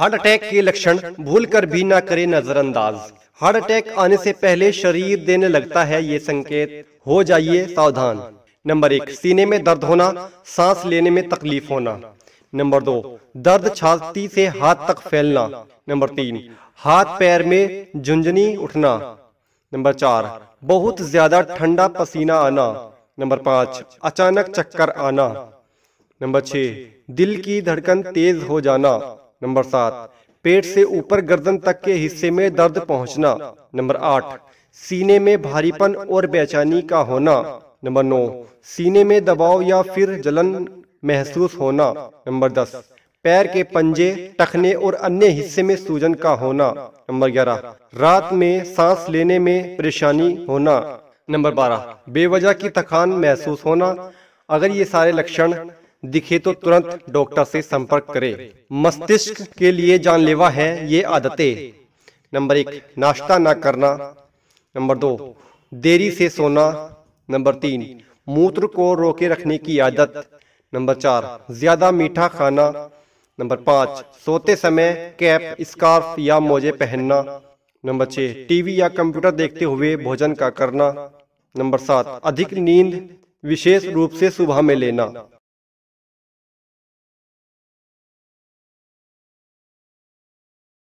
heart attack के लक्षण भूलकर भी ना करें नजरअंदाज हार्ट अटैक आने से पहले शरीर देने लगता है ये संकेत हो जाइए सावधान नंबर एक सीने में दर्द होना सांस लेने में तकलीफ होना नंबर दो दर्द छाती से हाथ तक फैलना नंबर तीन हाथ पैर में झुंझुनी उठना नंबर चार बहुत ज्यादा ठंडा पसीना आना नंबर पाँच अचानक चक्कर आना नंबर छह दिल की धड़कन तेज हो जाना नंबर सात पेट से ऊपर गर्दन तक के हिस्से में दर्द पहुंचना नंबर आठ सीने में भारीपन और बेचैनी का होना नंबर नौ सीने में दबाव या फिर जलन महसूस होना नंबर दस पैर के पंजे टखने और अन्य हिस्से में सूजन का होना नंबर ग्यारह रात में सांस लेने में परेशानी होना नंबर बारह बेवजह की थकान महसूस होना अगर ये सारे लक्षण दिखे तो तुरंत डॉक्टर से संपर्क करें मस्तिष्क के लिए जानलेवा है ये आदतें नंबर एक नाश्ता ना करना नंबर दो देरी से सोना नंबर तीन मूत्र को रोके रखने की आदत नंबर चार ज्यादा मीठा खाना नंबर पाँच सोते समय कैप स्कार्फ या मोजे पहनना नंबर छः टीवी या कंप्यूटर देखते हुए भोजन का करना नंबर सात अधिक नींद विशेष रूप से सुबह में लेना